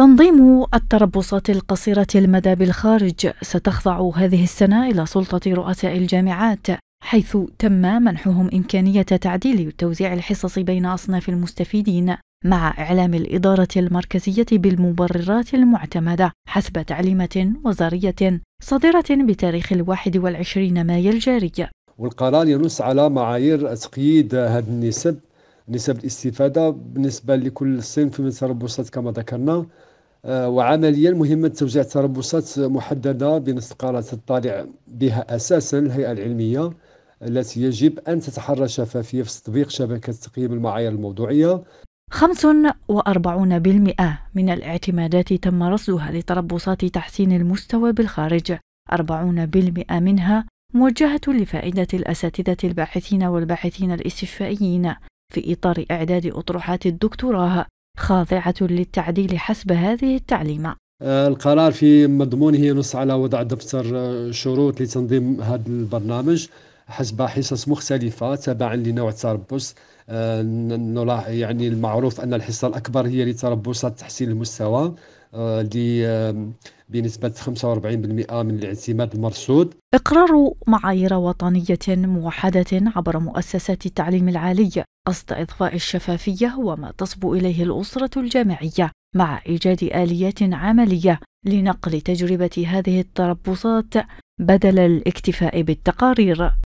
تنظيم التربصات القصيرة المدى بالخارج ستخضع هذه السنة إلى سلطة رؤساء الجامعات حيث تم منحهم إمكانية تعديل توزيع الحصص بين أصناف المستفيدين مع إعلام الإدارة المركزية بالمبررات المعتمدة حسب تعليمة وزارية صادرة بتاريخ الواحد والعشرين مايو الجاري والقرار ينص على معايير تقييد هذا النسب نسب الاستفادة بالنسبة لكل صنف من تربصات كما ذكرنا آه، وعمليا مهمة توزيع تربصات محددة بنص قرارات تطلع بها أساسا الهيئة العلمية التي يجب أن تتحرى شفافية في تطبيق شبكة تقييم المعايير الموضوعية 45% من الاعتمادات تم رصدها لتربصات تحسين المستوى بالخارج 40% منها موجهة لفائدة الأساتذة الباحثين والباحثين الاستشفائيين في إطار إعداد أطروحات الدكتوراه خاضعة للتعديل حسب هذه التعليمة آه، القرار في مضمونه ينص على وضع دفتر آه، شروط لتنظيم هذا البرنامج حسب حصص مختلفة تبعا لنوع التربص آه، يعني المعروف أن الحصة الأكبر هي لتربصات تحسين المستوى آه، بنسبة 45% من الاعتماد المرصود إقرار معايير وطنية موحدة عبر مؤسسات التعليم العالي قصد إضفاء الشفافية وما تصبو إليه الأسرة الجامعية مع إيجاد آليات عملية لنقل تجربة هذه التربصات بدل الاكتفاء بالتقارير